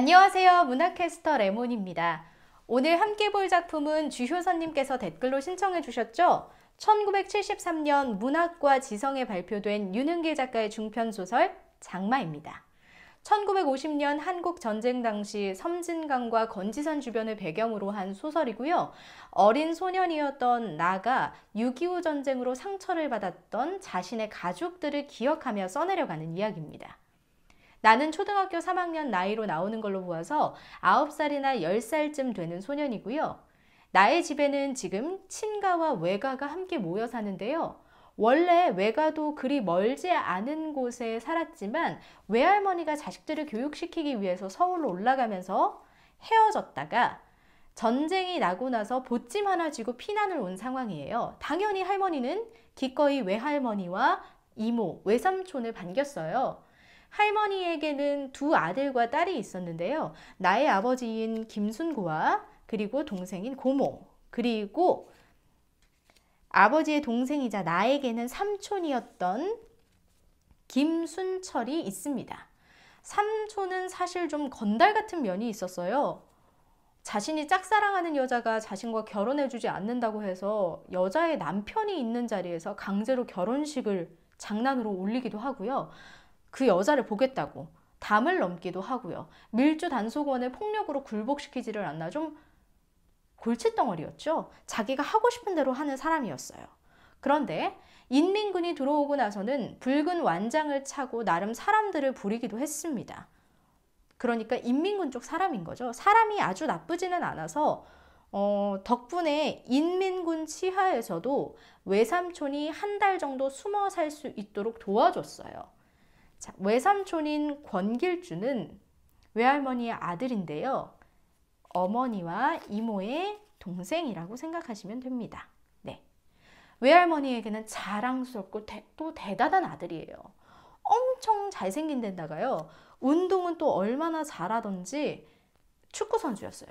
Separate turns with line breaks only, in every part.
안녕하세요. 문학캐스터 레몬입니다. 오늘 함께 볼 작품은 주효선님께서 댓글로 신청해 주셨죠? 1973년 문학과 지성에 발표된 윤은길 작가의 중편소설 장마입니다. 1950년 한국 전쟁 당시 섬진강과 건지산 주변을 배경으로 한 소설이고요. 어린 소년이었던 나가 6.25 전쟁으로 상처를 받았던 자신의 가족들을 기억하며 써내려가는 이야기입니다. 나는 초등학교 3학년 나이로 나오는 걸로 보아서 9살이나 10살쯤 되는 소년이고요. 나의 집에는 지금 친가와 외가가 함께 모여 사는데요. 원래 외가도 그리 멀지 않은 곳에 살았지만 외할머니가 자식들을 교육시키기 위해서 서울로 올라가면서 헤어졌다가 전쟁이 나고 나서 보찜 하나 쥐고 피난을 온 상황이에요. 당연히 할머니는 기꺼이 외할머니와 이모, 외삼촌을 반겼어요. 할머니에게는 두 아들과 딸이 있었는데요. 나의 아버지인 김순구와 그리고 동생인 고모 그리고 아버지의 동생이자 나에게는 삼촌이었던 김순철이 있습니다. 삼촌은 사실 좀 건달 같은 면이 있었어요. 자신이 짝사랑하는 여자가 자신과 결혼해주지 않는다고 해서 여자의 남편이 있는 자리에서 강제로 결혼식을 장난으로 올리기도 하고요. 그 여자를 보겠다고 담을 넘기도 하고요. 밀주 단속원을 폭력으로 굴복시키지를 않나 좀 골칫덩어리였죠. 자기가 하고 싶은 대로 하는 사람이었어요. 그런데 인민군이 들어오고 나서는 붉은 완장을 차고 나름 사람들을 부리기도 했습니다. 그러니까 인민군 쪽 사람인 거죠. 사람이 아주 나쁘지는 않아서 어, 덕분에 인민군 치하에서도 외삼촌이 한 달 정도 숨어 살 수 있도록 도와줬어요. 자, 외삼촌인 권길주는 외할머니의 아들인데요. 어머니와 이모의 동생이라고 생각하시면 됩니다. 네. 외할머니에게는 자랑스럽고 대, 또 대단한 아들이에요. 엄청 잘생긴 데다가요. 운동은 또 얼마나 잘하던지 축구선수였어요.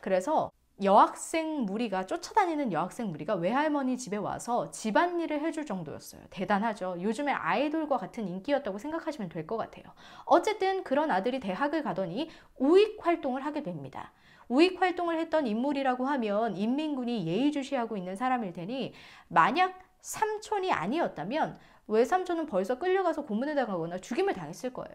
그래서 여학생 무리가 쫓아다니는 여학생 무리가 외할머니 집에 와서 집안일을 해줄 정도였어요. 대단하죠. 요즘에 아이돌과 같은 인기였다고 생각하시면 될 것 같아요. 어쨌든 그런 아들이 대학을 가더니 우익 활동을 하게 됩니다. 우익 활동을 했던 인물이라고 하면 인민군이 예의주시하고 있는 사람일 테니 만약 삼촌이 아니었다면 외삼촌은 벌써 끌려가서 고문을 당하거나 죽임을 당했을 거예요.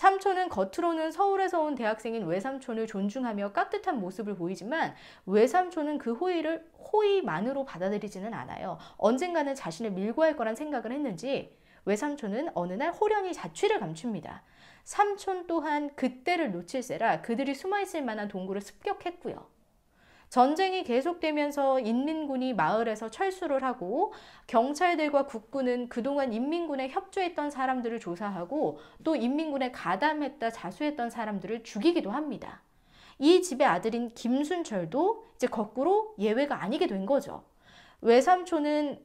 삼촌은 겉으로는 서울에서 온 대학생인 외삼촌을 존중하며 깍듯한 모습을 보이지만 외삼촌은 그 호의를 호의만으로 받아들이지는 않아요. 언젠가는 자신을 밀고 할 거란 생각을 했는지 외삼촌은 어느 날 호련히 자취를 감춥니다. 삼촌 또한 그때를 놓칠세라 그들이 숨어있을 만한 동굴을 습격했고요. 전쟁이 계속되면서 인민군이 마을에서 철수를 하고 경찰들과 국군은 그동안 인민군에 협조했던 사람들을 조사하고 또 인민군에 가담했다 자수했던 사람들을 죽이기도 합니다. 이 집의 아들인 김순철도 이제 거꾸로 예외가 아니게 된 거죠. 외삼촌은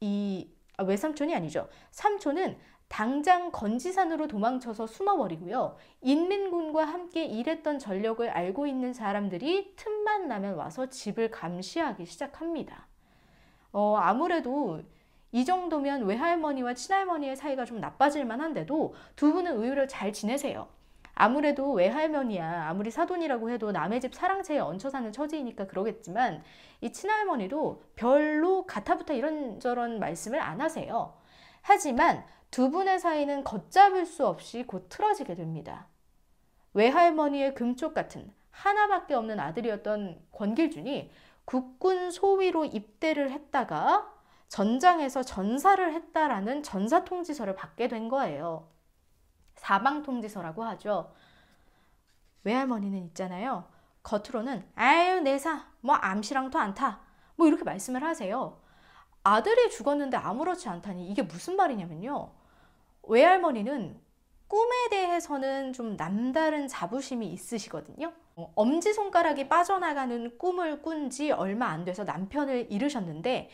이 아, 외삼촌이 아니죠. 삼촌은 당장 건지산으로 도망쳐서 숨어버리고요. 인민군과 함께 일했던 전력을 알고 있는 사람들이 틈만 나면 와서 집을 감시하기 시작합니다. 어, 아무래도 이 정도면 외할머니와 친할머니의 사이가 좀 나빠질만 한데도 두 분은 의외로 잘 지내세요. 아무래도 외할머니야 아무리 사돈이라고 해도 남의 집 사랑채에 얹혀 사는 처지이니까 그러겠지만 이 친할머니도 별로 가타부타 이런저런 말씀을 안 하세요. 하지만 두 분의 사이는 걷잡을 수 없이 곧 틀어지게 됩니다. 외할머니의 금쪽 같은 하나밖에 없는 아들이었던 권길준이 국군 소위로 입대를 했다가 전장에서 전사를 했다라는 전사 통지서를 받게 된 거예요. 사방 통지서라고 하죠. 외할머니는 있잖아요. 겉으로는 아유 내사 뭐 암시랑도 안타 뭐 이렇게 말씀을 하세요. 아들이 죽었는데 아무렇지 않다니 이게 무슨 말이냐면요. 외할머니는 꿈에 대해서는 좀 남다른 자부심이 있으시거든요. 어, 엄지손가락이 빠져나가는 꿈을 꾼 지 얼마 안 돼서 남편을 잃으셨는데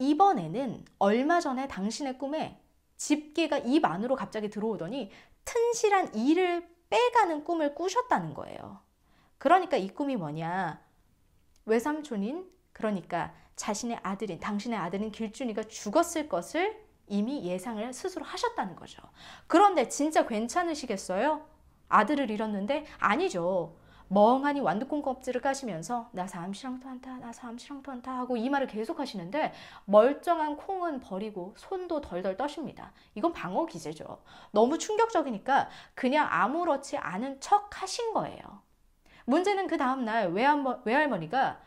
이번에는 얼마 전에 당신의 꿈에 집게가 입 안으로 갑자기 들어오더니 튼실한 이를 빼가는 꿈을 꾸셨다는 거예요. 그러니까 이 꿈이 뭐냐? 외삼촌인 그러니까 자신의 아들인 당신의 아들인 길준이가 죽었을 것을 이미 예상을 스스로 하셨다는 거죠. 그런데 진짜 괜찮으시겠어요? 아들을 잃었는데 아니죠. 멍하니 완두콩 껍질을 까시면서 나 잠시랑토 한타 나 잠시랑토 한타 하고 이 말을 계속 하시는데 멀쩡한 콩은 버리고 손도 덜덜 떠십니다. 이건 방어 기제죠. 너무 충격적이니까 그냥 아무렇지 않은 척 하신 거예요. 문제는 그 다음날 외할머니가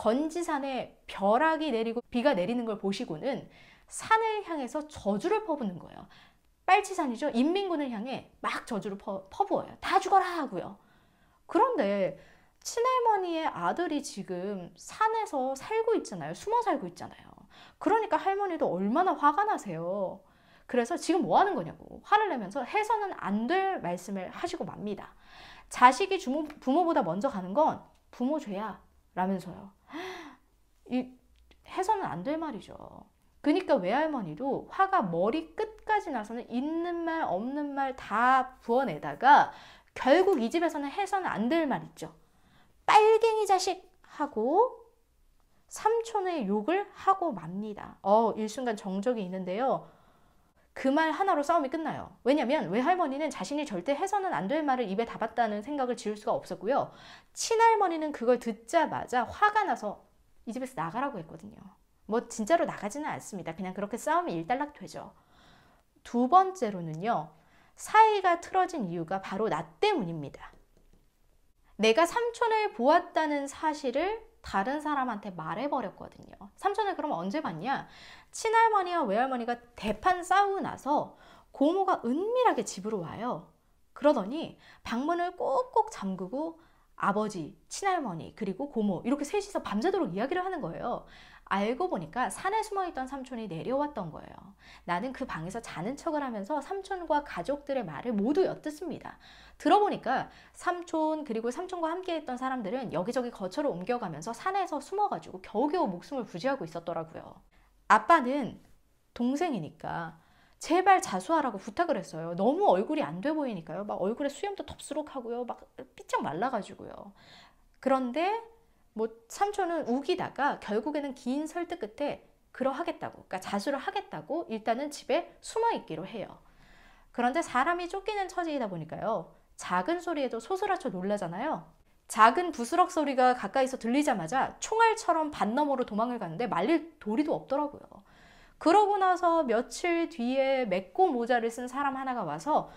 건지산에 벼락이 내리고 비가 내리는 걸 보시고는 산을 향해서 저주를 퍼붓는 거예요. 빨치산이죠. 인민군을 향해 막 저주를 퍼, 퍼부어요. 다 죽어라 하고요. 그런데 친할머니의 아들이 지금 산에서 살고 있잖아요. 숨어 살고 있잖아요. 그러니까 할머니도 얼마나 화가 나세요. 그래서 지금 뭐 하는 거냐고 화를 내면서 해서는 안 될 말씀을 하시고 맙니다. 자식이 주모, 부모보다 먼저 가는 건 부모 죄야 라면서요. 이, 해서는 안 될 말이죠. 그러니까 외할머니도 화가 머리 끝까지 나서는 있는 말 없는 말 다 부어내다가 결국 이 집에서는 해서는 안 될 말 있죠. 빨갱이 자식 하고 삼촌의 욕을 하고 맙니다. 어, 일순간 정적이 있는데요. 그 말 하나로 싸움이 끝나요. 왜냐면 외할머니는 자신이 절대 해서는 안 될 말을 입에 담았다는 생각을 지울 수가 없었고요. 친할머니는 그걸 듣자마자 화가 나서 이 집에서 나가라고 했거든요. 뭐 진짜로 나가지는 않습니다. 그냥 그렇게 싸우면 일단락 되죠. 두 번째로는요. 사이가 틀어진 이유가 바로 나 때문입니다. 내가 삼촌을 보았다는 사실을 다른 사람한테 말해버렸거든요. 삼촌을 그럼 언제 봤냐? 친할머니와 외할머니가 대판 싸우고 나서 고모가 은밀하게 집으로 와요. 그러더니 방문을 꼭꼭 잠그고 아버지, 친할머니, 그리고 고모 이렇게 셋이서 밤새도록 이야기를 하는 거예요. 알고 보니까 산에 숨어있던 삼촌이 내려왔던 거예요. 나는 그 방에서 자는 척을 하면서 삼촌과 가족들의 말을 모두 엿듣습니다. 들어보니까 삼촌 그리고 삼촌과 함께했던 사람들은 여기저기 거처를 옮겨가면서 산에서 숨어가지고 겨우겨우 목숨을 부지하고 있었더라고요. 아빠는 동생이니까 제발 자수하라고 부탁을 했어요. 너무 얼굴이 안 돼 보이니까요. 막 얼굴에 수염도 덥수룩하고요. 막 삐쩍 말라가지고요. 그런데 뭐 삼촌은 우기다가 결국에는 긴 설득 끝에 그러하겠다고, 그러니까 자수를 하겠다고 일단은 집에 숨어 있기로 해요. 그런데 사람이 쫓기는 처지이다 보니까요. 작은 소리에도 소스라쳐 놀라잖아요. 작은 부스럭 소리가 가까이서 들리자마자 총알처럼 반 너머로 도망을 가는데 말릴 도리도 없더라고요. 그러고 나서 며칠 뒤에 맺고 모자를 쓴 사람 하나가 와서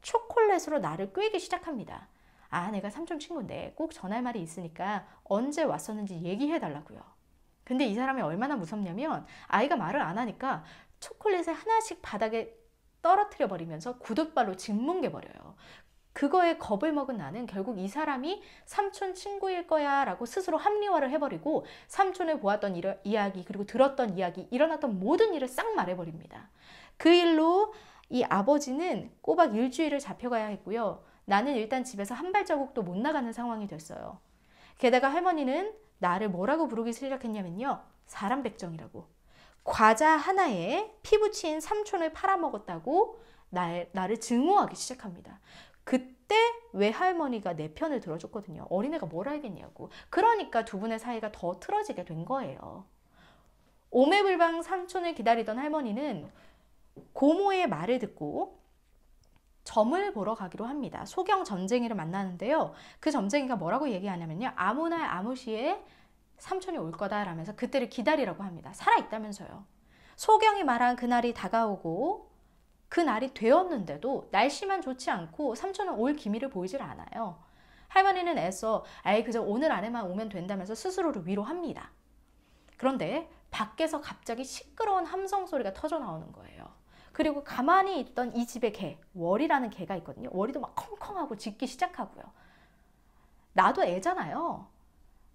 초콜릿으로 나를 꿰기 시작합니다. 아, 내가 삼촌 친구인데 꼭 전할 말이 있으니까 언제 왔었는지 얘기해 달라고요. 근데 이 사람이 얼마나 무섭냐면 아이가 말을 안 하니까 초콜릿을 하나씩 바닥에 떨어뜨려 버리면서 구둣발로 짓뭉개 버려요. 그거에 겁을 먹은 나는 결국 이 사람이 삼촌 친구일 거야 라고 스스로 합리화를 해버리고 삼촌을 보았던 일 이야기 그리고 들었던 이야기 일어났던 모든 일을 싹 말해버립니다. 그 일로 이 아버지는 꼬박 일주일을 잡혀가야 했고요. 나는 일단 집에서 한 발자국도 못 나가는 상황이 됐어요. 게다가 할머니는 나를 뭐라고 부르기 시작했냐면요. 사람 백정이라고. 과자 하나에 피 붙인 삼촌을 팔아먹었다고 날, 나를 증오하기 시작합니다. 그 그때 외할머니가 내 편을 들어줬거든요. 어린애가 뭘 알겠냐고. 그러니까 두 분의 사이가 더 틀어지게 된 거예요. 오매불방 삼촌을 기다리던 할머니는 고모의 말을 듣고 점을 보러 가기로 합니다. 소경 전쟁이를 만나는데요. 그 점쟁이가 뭐라고 얘기하냐면요. 아무 날 아무 시에 삼촌이 올 거다라면서 그때를 기다리라고 합니다. 살아있다면서요. 소경이 말한 그날이 다가오고 그 날이 되었는데도 날씨만 좋지 않고 삼촌은 올 기미를 보이질 않아요. 할머니는 애써 아이 그저 오늘 안에만 오면 된다면서 스스로를 위로합니다. 그런데 밖에서 갑자기 시끄러운 함성 소리가 터져 나오는 거예요. 그리고 가만히 있던 이 집의 개, 월이라는 개가 있거든요. 월이도 막 컹컹하고 짖기 시작하고요. 나도 애잖아요.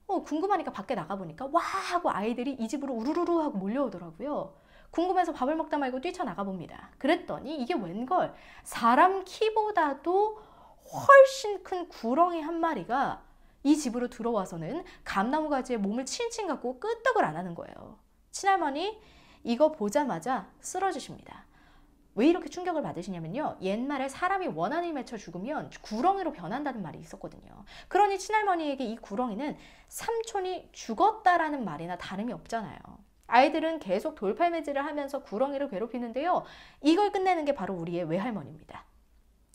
어, 궁금하니까 밖에 나가보니까 와 하고 아이들이 이 집으로 우르르르 하고 몰려오더라고요. 궁금해서 밥을 먹다 말고 뛰쳐나가 봅니다. 그랬더니 이게 웬걸 사람 키보다도 훨씬 큰 구렁이 한 마리가 이 집으로 들어와서는 감나무 가지에 몸을 친친 갖고 끄떡을 안 하는 거예요. 친할머니 이거 보자마자 쓰러지십니다. 왜 이렇게 충격을 받으시냐면요. 옛말에 사람이 원한을 맺혀 죽으면 구렁이로 변한다는 말이 있었거든요. 그러니 친할머니에게 이 구렁이는 삼촌이 죽었다라는 말이나 다름이 없잖아요. 아이들은 계속 돌팔매질을 하면서 구렁이를 괴롭히는데요. 이걸 끝내는 게 바로 우리의 외할머니입니다.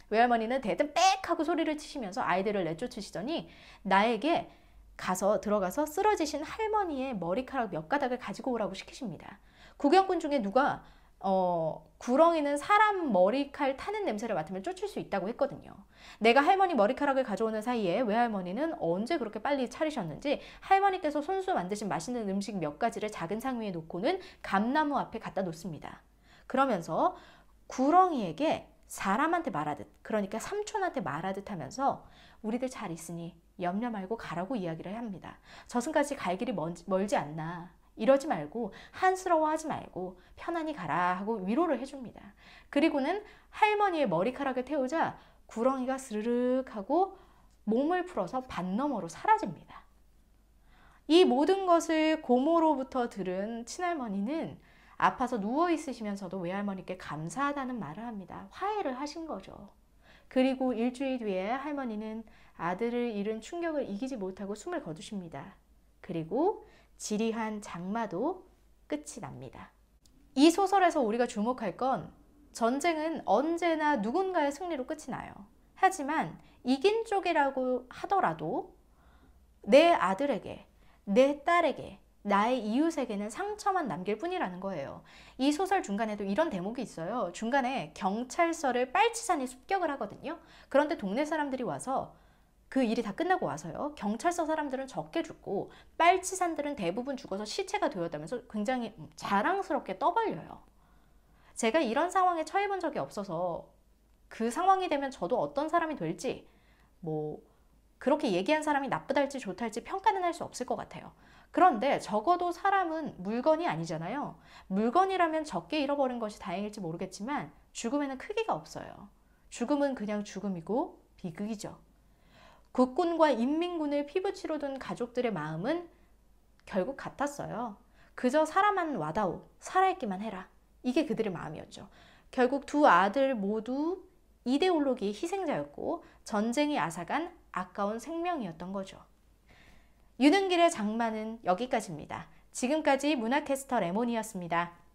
외할머니는 대뜸 빽 하고 소리를 치시면서 아이들을 내쫓으시더니 나에게 가서 들어가서 쓰러지신 할머니의 머리카락 몇 가닥을 가지고 오라고 시키십니다. 구경꾼 중에 누가 어, 구렁이는 사람 머리칼 타는 냄새를 맡으면 쫓을 수 있다고 했거든요. 내가 할머니 머리카락을 가져오는 사이에 외할머니는 언제 그렇게 빨리 차리셨는지 할머니께서 손수 만드신 맛있는 음식 몇 가지를 작은 상 위에 놓고는 감나무 앞에 갖다 놓습니다. 그러면서 구렁이에게 사람한테 말하듯 그러니까 삼촌한테 말하듯 하면서 우리들 잘 있으니 염려 말고 가라고 이야기를 합니다. 저승까지 갈 길이 멀지, 멀지 않나 이러지 말고 한스러워하지 말고 편안히 가라 하고 위로를 해줍니다. 그리고는 할머니의 머리카락을 태우자 구렁이가 스르륵 하고 몸을 풀어서 밭너머로 사라집니다. 이 모든 것을 고모로부터 들은 친할머니는 아파서 누워 있으시면서도 외할머니께 감사하다는 말을 합니다. 화해를 하신 거죠. 그리고 일주일 뒤에 할머니는 아들을 잃은 충격을 이기지 못하고 숨을 거두십니다. 그리고 지리한 장마도 끝이 납니다. 이 소설에서 우리가 주목할 건 전쟁은 언제나 누군가의 승리로 끝이 나요. 하지만 이긴 쪽이라고 하더라도 내 아들에게, 내 딸에게, 나의 이웃에게는 상처만 남길 뿐이라는 거예요. 이 소설 중간에도 이런 대목이 있어요. 중간에 경찰서를 빨치산이 습격을 하거든요. 그런데 동네 사람들이 와서 그 일이 다 끝나고 와서요. 경찰서 사람들은 적게 죽고 빨치산들은 대부분 죽어서 시체가 되었다면서 굉장히 자랑스럽게 떠벌려요. 제가 이런 상황에 처해 본 적이 없어서 그 상황이 되면 저도 어떤 사람이 될지 뭐 그렇게 얘기한 사람이 나쁘달지 좋달지 평가는 할 수 없을 것 같아요. 그런데 적어도 사람은 물건이 아니잖아요. 물건이라면 적게 잃어버린 것이 다행일지 모르겠지만 죽음에는 크기가 없어요. 죽음은 그냥 죽음이고 비극이죠. 국군과 인민군을 피붙이로둔 가족들의 마음은 결국 같았어요. 그저 사람만 와다오, 살아있기만 해라. 이게 그들의 마음이었죠. 결국 두 아들 모두 이데올로기의 희생자였고 전쟁이 앗아간 아까운 생명이었던 거죠. 유능길의 장마는 여기까지입니다. 지금까지 문화캐스터 레몬이었습니다.